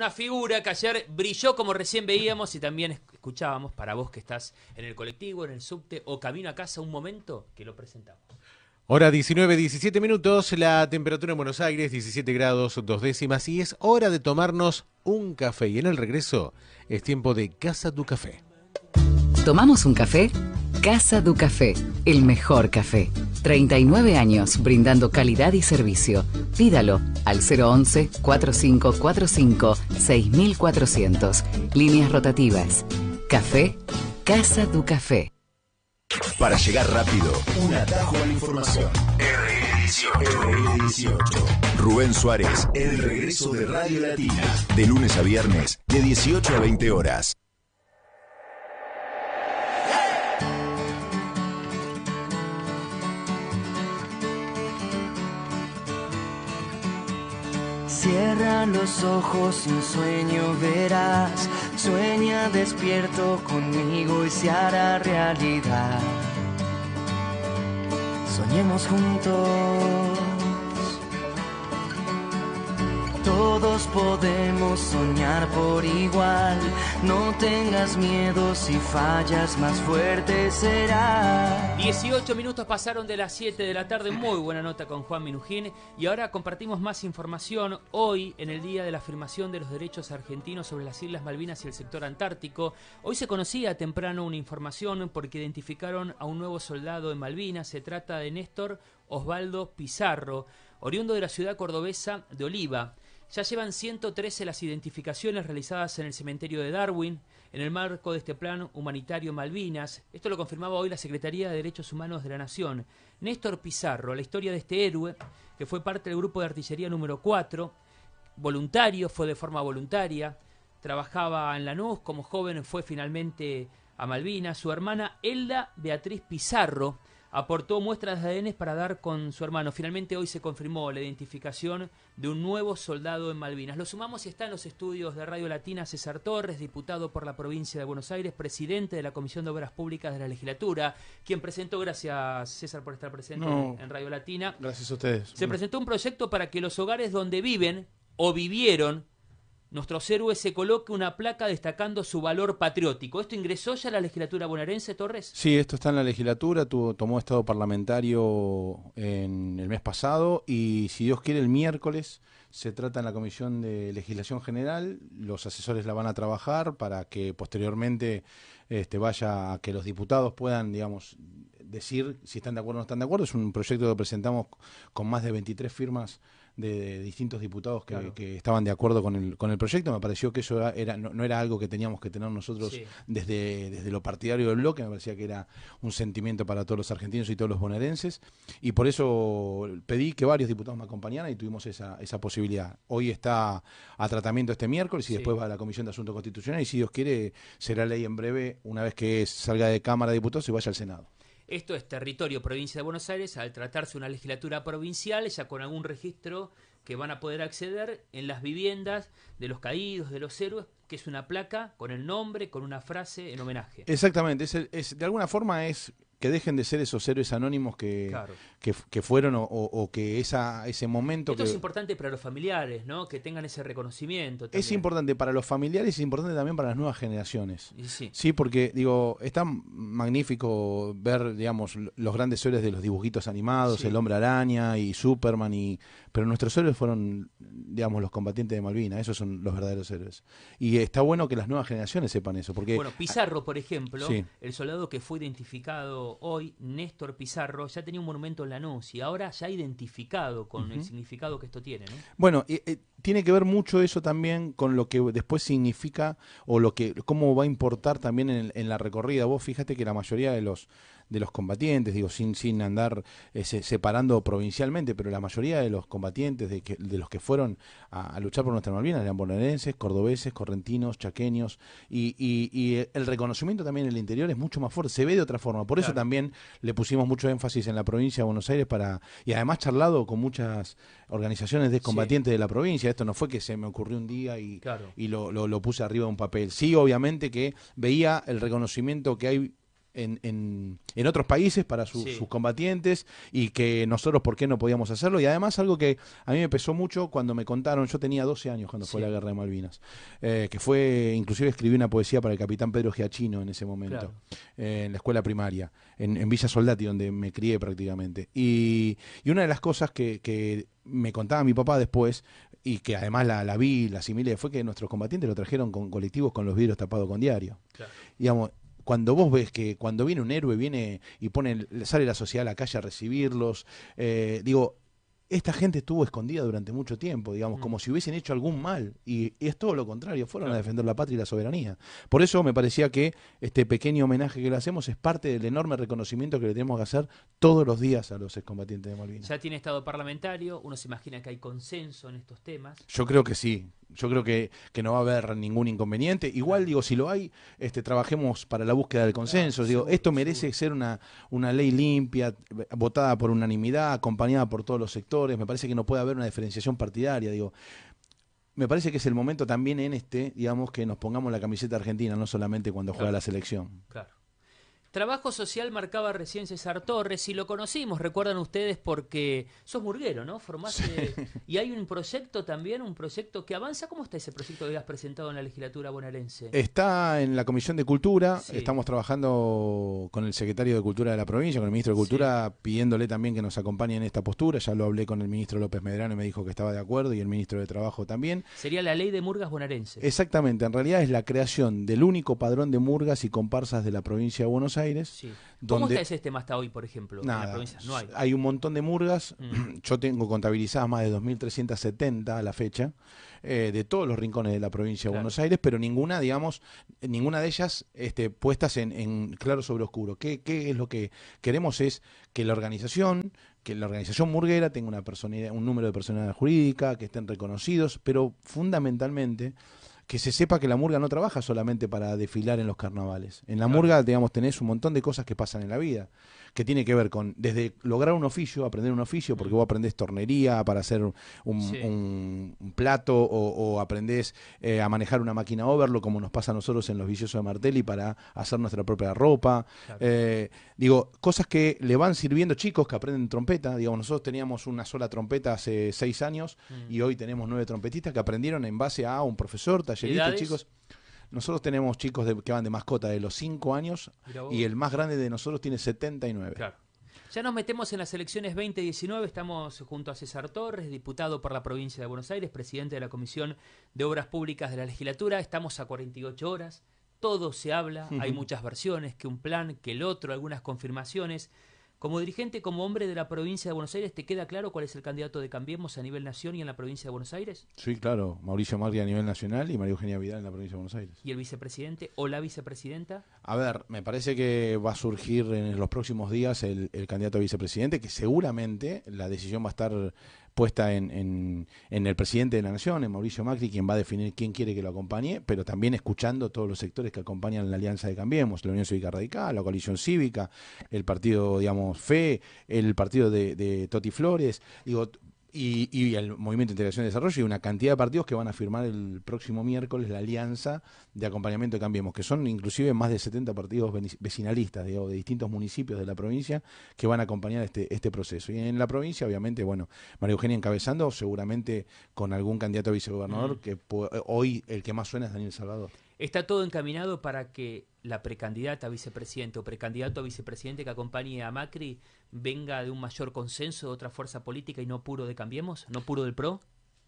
Una figura que ayer brilló como recién veíamos y también escuchábamos para vos que estás en el colectivo, en el subte o camino a casa, un momento que lo presentamos. Hora 19, 17 minutos, la temperatura en Buenos Aires 17 grados, dos décimas y es hora de tomarnos un café. Y en el regreso es tiempo de Casa tu Café. ¿Tomamos un café? Casa du Café, el mejor café. 39 años brindando calidad y servicio. Pídalo al 011-4545-6400. Líneas rotativas. Café, Casa du Café. Para llegar rápido, un atajo a la información. 18 Rubén Suárez, el regreso de Radio Latina. De lunes a viernes, de 18 a 20 horas. Cierra los ojos y un sueño verás. Sueña despierto conmigo y se hará realidad. Soñemos juntos. Todos podemos soñar por igual. No tengas miedo si fallas, más fuerte será. 18 minutos pasaron de las 7 de la tarde. Muy buena nota con Juan Minujín. Y ahora compartimos más información. Hoy, en el día de la afirmación de los derechos argentinos sobre las Islas Malvinas y el sector antártico, hoy se conocía temprano una información porque identificaron a un nuevo soldado en Malvinas. Se trata de Néstor Osvaldo Pizarro, oriundo de la ciudad cordobesa de Oliva. Ya llevan 113 las identificaciones realizadas en el cementerio de Darwin en el marco de este plan humanitario Malvinas. Esto lo confirmaba hoy la Secretaría de Derechos Humanos de la Nación. Néstor Pizarro, la historia de este héroe, que fue parte del grupo de artillería número 4, voluntario, fue de forma voluntaria, trabajaba en la NUS como joven fue finalmente a Malvinas. Su hermana Elda Beatriz Pizarro aportó muestras de ADN para dar con su hermano. Finalmente hoy se confirmó la identificación de un nuevo soldado en Malvinas. Lo sumamos y está en los estudios de Radio Latina César Torres, diputado por la provincia de Buenos Aires, presidente de la Comisión de Obras Públicas de la Legislatura, quien presentó, gracias César por estar presente en Radio Latina. Gracias a ustedes. Se presentó un proyecto para que los hogares donde viven o vivieron nuestros héroes se coloque una placa destacando su valor patriótico. ¿Esto ingresó ya a la legislatura bonaerense, Torres? Sí, esto está en la legislatura, tuvo, tomó estado parlamentario en el mes pasado y si Dios quiere el miércoles se trata en la Comisión de Legislación General, los asesores la van a trabajar para que posteriormente este, vaya a que los diputados puedan, digamos, decir si están de acuerdo o no están de acuerdo. Es un proyecto que presentamos con más de 23 firmas de distintos diputados que, estaban de acuerdo con el, con el proyecto. Me pareció que eso era, no, era algo que teníamos que tener nosotros desde, desde lo partidario del bloque, me parecía que era un sentimiento para todos los argentinos y todos los bonaerenses, y por eso pedí que varios diputados me acompañaran y tuvimos esa, esa posibilidad. Hoy está a tratamiento este miércoles y después va a la Comisión de Asuntos Constitucionales y si Dios quiere será ley en breve una vez que salga de Cámara de Diputados y vaya al Senado. Esto es territorio provincia de Buenos Aires, al tratarse una legislatura provincial, ya con algún registro que van a poder acceder en las viviendas de los caídos, de los héroes, que es una placa con el nombre, con una frase en homenaje. Exactamente, es de alguna forma es que dejen de ser esos héroes anónimos que, fueron o, que esa, ese momento... Esto es importante para los familiares, ¿no? Que tengan ese reconocimiento. Es importante para los familiares y es importante también para las nuevas generaciones. sí. porque digo, es tan magnífico ver, digamos, los grandes héroes de los dibujitos animados, el hombre araña y Superman, y pero nuestros héroes fueron, digamos, los combatientes de Malvina, esos son los verdaderos héroes. Y está bueno que las nuevas generaciones sepan eso, porque... Bueno, Pizarro, por ejemplo, el soldado que fue identificado hoy Néstor Pizarro ya tenía un monumento en Lanús y ahora ya ha identificado con el significado que esto tiene. Bueno, eh, tiene que ver mucho eso también con lo que después significa o lo que cómo va a importar también en, en la recorrida. Vos fíjate que la mayoría de los de los combatientes, digo, sin, sin andar eh, separando provincialmente, pero la mayoría de los combatientes, de, que, de los que fueron a, luchar por nuestra Malvinas, eran bonaerenses, cordobeses, correntinos, chaqueños, y, y, y, el reconocimiento también en el interior es mucho más fuerte, se ve de otra forma. Por eso también le pusimos mucho énfasis en la provincia de Buenos Aires para, y además charlado con muchas organizaciones de combatientes de la provincia, esto no fue que se me ocurrió un día y, y lo, lo puse arriba de un papel. Sí, obviamente que veía el reconocimiento que hay en, otros países para sus combatientes y que nosotros por qué no podíamos hacerlo. Y además algo que a mí me pesó mucho cuando me contaron, yo tenía 12 años cuando fue la guerra de Malvinas, eh, que fue, inclusive escribí una poesía para el capitán Pedro Giachino en ese momento, eh, en la escuela primaria, en, Villa Soldati, donde me crié prácticamente. Y, una de las cosas que, me contaba mi papá después, y que además la, vi, la asimilé, fue que nuestros combatientes lo trajeron con colectivos con los vidrios tapados con diario. Digamos, cuando vos ves que cuando viene un héroe, viene y pone, sale la sociedad a la calle a recibirlos, eh, digo, esta gente estuvo escondida durante mucho tiempo, digamos, mm. como si hubiesen hecho algún mal. Y, es todo lo contrario, fueron a defender la patria y la soberanía. Por eso me parecía que este pequeño homenaje que le hacemos es parte del enorme reconocimiento que le tenemos que hacer todos los días a los excombatientes de Malvinas. Ya tiene estado parlamentario, uno se imagina que hay consenso en estos temas. Yo creo que sí, yo creo que, no va a haber ningún inconveniente. Igual, digo, si lo hay, este, trabajemos para la búsqueda del consenso. digo, esto merece ser una, una ley limpia, votada por unanimidad, acompañada por todos los sectores. Me parece que no puede haber una diferenciación partidaria. Digo, me parece que es el momento también en este, digamos, que nos pongamos la camiseta argentina, no solamente cuando juega la selección. Claro. Trabajo social marcaba recién César Torres y lo conocimos, recuerdan ustedes, porque sos murguero, ¿no? Formaste. Y hay un proyecto también, un proyecto que avanza. ¿Cómo está ese proyecto que has presentado en la legislatura bonaerense? Está en la Comisión de Cultura. Estamos trabajando con el secretario de Cultura de la provincia, con el ministro de Cultura, pidiéndole también que nos acompañe en esta postura. Ya lo hablé con el ministro López Medrano y me dijo que estaba de acuerdo y el ministro de Trabajo también. Sería la ley de murgas bonaerense. Exactamente. En realidad es la creación del único padrón de murgas y comparsas de la provincia de Buenos Aires ¿Cómo está ese tema hasta hoy, por ejemplo? hay. un montón de murgas. Mm. Yo tengo contabilizadas más de 2.370 a la fecha, eh, de todos los rincones de la provincia de Buenos Aires, pero ninguna, digamos, ninguna de ellas este, puestas en, claro sobre oscuro. ¿Qué, es lo que queremos? Es que la organización, que la organización murguera tenga una un número de personalidad jurídica, que estén reconocidos, pero fundamentalmente que se sepa que la murga no trabaja solamente para desfilar en los carnavales. En la murga, digamos, tenés un montón de cosas que pasan en la vida, que tiene que ver con desde lograr un oficio, aprender un oficio, porque mm. vos aprendés tornería para hacer un, plato o, o aprendés eh, a manejar una máquina overlo, como nos pasa a nosotros en los viciosos de Martelli, para hacer nuestra propia ropa. Eh, digo, cosas que le van sirviendo chicos que aprenden trompeta. Digamos, nosotros teníamos una sola trompeta hace seis años mm. y hoy tenemos nueve trompetistas que aprendieron en base a un profesor, chicos. Nosotros tenemos chicos que van de mascota de los 5 años y el más grande de nosotros tiene 79. Ya nos metemos en las elecciones 2019, estamos junto a César Torres, diputado por la provincia de Buenos Aires, presidente de la Comisión de Obras Públicas de la legislatura, estamos a 48 horas, todo se habla, hay muchas versiones, que un plan, que el otro, algunas confirmaciones. Como dirigente, como hombre de la provincia de Buenos Aires, ¿te queda claro cuál es el candidato de Cambiemos a nivel nación y en la provincia de Buenos Aires? Sí, claro. Mauricio Macri a nivel nacional y María Eugenia Vidal en la provincia de Buenos Aires. ¿Y el vicepresidente o la vicepresidenta? A ver, me parece que va a surgir en los próximos días el, el candidato a vicepresidente, que seguramente la decisión va a estar puesta en, en, el presidente de la Nación, en Mauricio Macri, quien va a definir quién quiere que lo acompañe, pero también escuchando todos los sectores que acompañan la Alianza de Cambiemos, la Unión Cívica Radical, la Coalición Cívica, el partido, digamos, FE, el partido de, de Toti Flores. Digo, y, el Movimiento de Integración y Desarrollo y una cantidad de partidos que van a firmar el próximo miércoles la alianza de acompañamiento de Cambiemos, que son inclusive más de 70 partidos vecinalistas de distintos municipios de la provincia que van a acompañar este, este proceso. Y en la provincia, obviamente, bueno, María Eugenia encabezando, seguramente con algún candidato a vicegobernador, mm. que hoy el que más suena es Daniel Salvador. Está todo encaminado para que la precandidata a vicepresidente o precandidato a vicepresidente que acompañe a Macri venga de un mayor consenso de otra fuerza política y no puro de Cambiemos, no puro del PRO?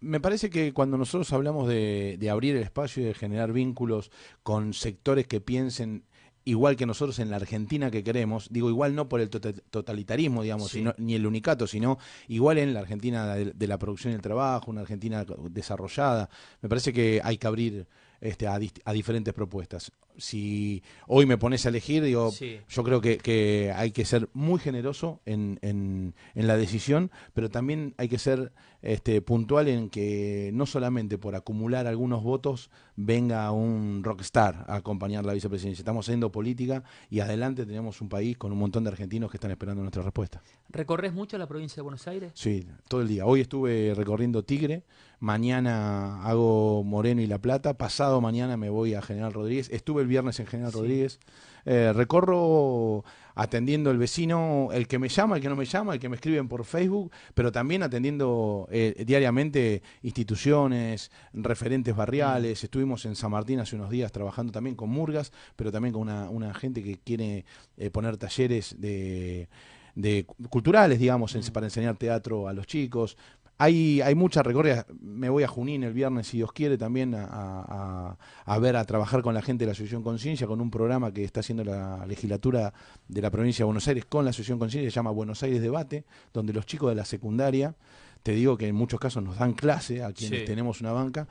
Me parece que cuando nosotros hablamos de, abrir el espacio y de generar vínculos con sectores que piensen igual que nosotros en la Argentina que queremos, digo igual no por el tota-, totalitarismo, digamos, ni el unicato, sino igual en la Argentina de la producción y el trabajo, una Argentina desarrollada, me parece que hay que abrir este, a, diferentes propuestas. Si hoy me pones a elegir, digo, yo creo que, hay que ser muy generoso en, la decisión, pero también hay que ser este, puntual en que no solamente por acumular algunos votos venga un rockstar a acompañar la vicepresidencia. Estamos haciendo política y adelante tenemos un país con un montón de argentinos que están esperando nuestra respuesta. ¿Recorres mucho la provincia de Buenos Aires? Sí, todo el día. Hoy estuve recorriendo Tigre mañana hago Moreno y La Plata, pasado mañana me voy a General Rodríguez, estuve el viernes en General Rodríguez, eh, recorro atendiendo el vecino, el que me llama, el que no me llama, el que me escriben por Facebook, pero también atendiendo eh, diariamente instituciones, referentes barriales, mm. estuvimos en San Martín hace unos días trabajando también con Murgas, pero también con una, gente que quiere eh, poner talleres de de culturales, digamos, mm. para enseñar teatro a los chicos. Hay, hay muchas recorridas. Me voy a Junín el viernes, si Dios quiere, también a, a ver, a trabajar con la gente de la Asociación Conciencia, con un programa que está haciendo la legislatura de la provincia de Buenos Aires con la Asociación Conciencia, se llama Buenos Aires Debate, donde los chicos de la secundaria te digo que en muchos casos nos dan clase a quienes tenemos una banca,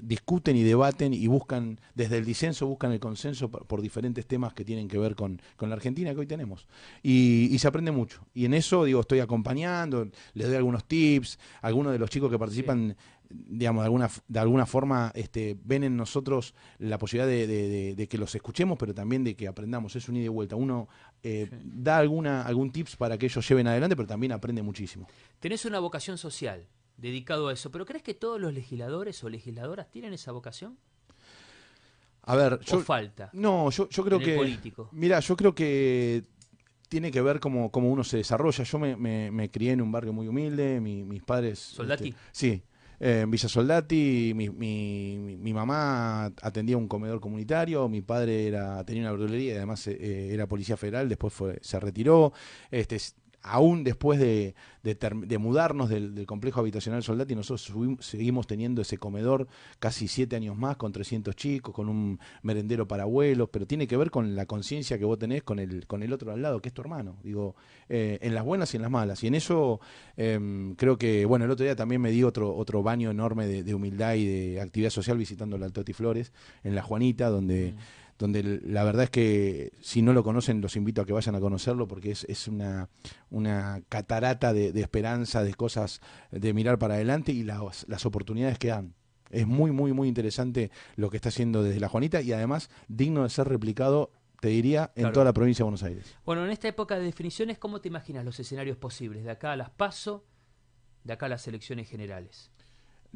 discuten y debaten y buscan, desde el disenso buscan el consenso por, diferentes temas que tienen que ver con, con la Argentina que hoy tenemos. Y, se aprende mucho. Y en eso, digo, estoy acompañando, les doy algunos tips, algunos de los chicos que participan digamos, de alguna, de alguna forma este, ven en nosotros la posibilidad de, que los escuchemos, pero también de que aprendamos. Es un ida y vuelta. Uno eh, da alguna, algún tips para que ellos lleven adelante, pero también aprende muchísimo. Tenés una vocación social dedicado a eso, pero ¿crees que todos los legisladores o legisladoras tienen esa vocación? A ver, yo, ¿O falta. No, yo, creo que. político. Mira, yo creo que tiene que ver cómo, uno se desarrolla. Yo me, me, crié en un barrio muy humilde, mi, mis padres. Este, ¿Soldati? sí en Villa Soldati mi, mi, mamá atendía un comedor comunitario, mi padre era, tenía una verdulería y además eh, era policía federal, después fue, se retiró. Este, aún después de, mudarnos del, complejo habitacional Soldati, nosotros seguimos teniendo ese comedor casi siete años más, con 300 chicos, con un merendero para abuelos, pero tiene que ver con la conciencia que vos tenés con el, con el otro al lado, que es tu hermano, digo, eh, en las buenas y en las malas. Y en eso em, creo que, bueno, el otro día también me di otro, otro baño enorme de, humildad y de actividad social visitando la Toti Flores, en La Juanita, donde... Mm donde la verdad es que si no lo conocen, los invito a que vayan a conocerlo porque es, una, catarata de, esperanza, de cosas de mirar para adelante y las, las oportunidades que dan. Es muy, muy, muy interesante lo que está haciendo desde la Juanita y además digno de ser replicado te diría, en toda la provincia de Buenos Aires. Bueno, en esta época de definiciones, ¿cómo te imaginas los escenarios posibles? De acá a las PASO, de acá a las elecciones generales.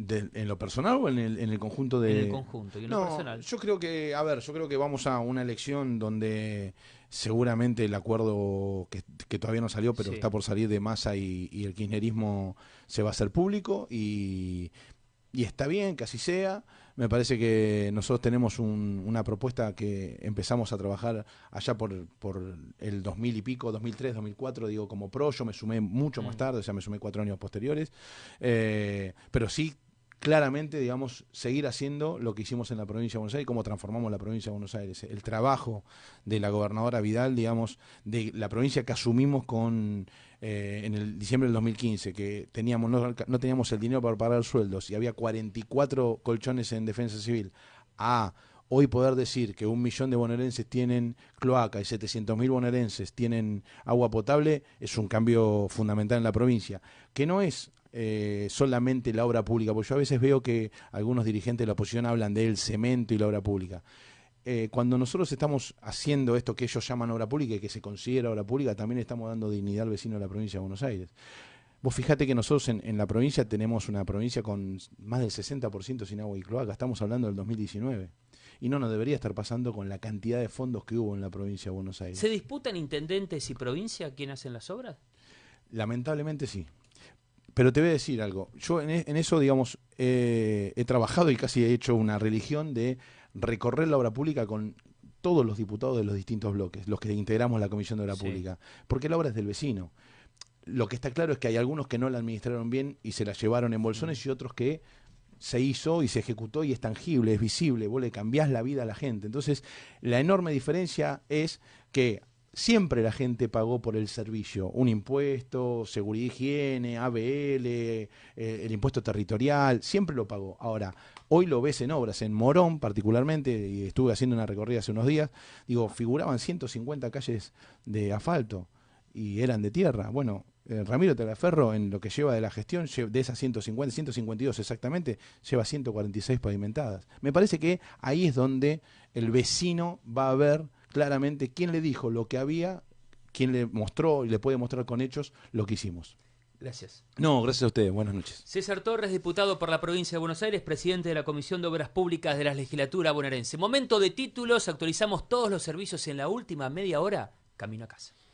¿En lo personal o en el, en el conjunto de.? En el conjunto y en lo personal. Yo creo que, a ver, yo creo que vamos a una elección donde seguramente el acuerdo que, todavía no salió, pero está por salir de masa y, el kirchnerismo se va a hacer público y, y está bien que así sea. Me parece que nosotros tenemos una propuesta que empezamos a trabajar allá por, por el 2000 y pico, 2003, 2004, digo, como pro. Yo me sumé mucho más mm. tarde, o sea, me sumé cuatro años posteriores. Eh, pero sí claramente, digamos, seguir haciendo lo que hicimos en la provincia de Buenos Aires, cómo transformamos la provincia de Buenos Aires. El trabajo de la gobernadora Vidal, digamos, de la provincia que asumimos con eh, en el diciembre del 2015, que teníamos no, teníamos el dinero para pagar sueldos y había 44 colchones en defensa civil, a hoy poder decir que un millón de bonaerenses tienen cloaca y 700.000 bonaerenses tienen agua potable es un cambio fundamental en la provincia, que no es eh, solamente la obra pública, porque yo a veces veo que algunos dirigentes de la oposición hablan del cemento y la obra pública. Eh, cuando nosotros estamos haciendo esto que ellos llaman obra pública y que se considera obra pública, también estamos dando dignidad al vecino de la provincia de Buenos Aires. Vos fijate que nosotros en, la provincia tenemos una provincia con más del 60% sin agua y cloaca, estamos hablando del 2019 y no nos debería estar pasando con la cantidad de fondos que hubo en la provincia de Buenos Aires. ¿Se disputan intendentes y provincia quién hacen las obras? Lamentablemente sí. Pero te voy a decir algo. Yo en, e, eso, digamos, eh, he trabajado y casi he hecho una religión de recorrer la obra pública con todos los diputados de los distintos bloques, los que integramos la Comisión de Obra Pública, porque la obra es del vecino. Lo que está claro es que hay algunos que no la administraron bien y se la llevaron en bolsones mm. y otros que se hizo y se ejecutó y es tangible, es visible, vos le cambiás la vida a la gente. Entonces, la enorme diferencia es que siempre la gente pagó por el servicio, un impuesto, seguridad, higiene, ABL, eh, el impuesto territorial, siempre lo pagó. Ahora, hoy lo ves en obras, en Morón particularmente, y estuve haciendo una recorrida hace unos días, digo, figuraban 150 calles de asfalto y eran de tierra. Bueno, eh, Ramiro Telaferro, en lo que lleva de la gestión, de esas 150, 152 exactamente, lleva 146 pavimentadas. Me parece que ahí es donde el vecino va a ver claramente quién le dijo lo que había, quién le mostró y le puede mostrar con hechos lo que hicimos. Gracias. No, gracias a ustedes. Buenas noches. César Torres, diputado por la provincia de Buenos Aires, presidente de la Comisión de Obras Públicas de la legislatura bonaerense. Momento de títulos, actualizamos todos los servicios en la última media hora. Camino a casa.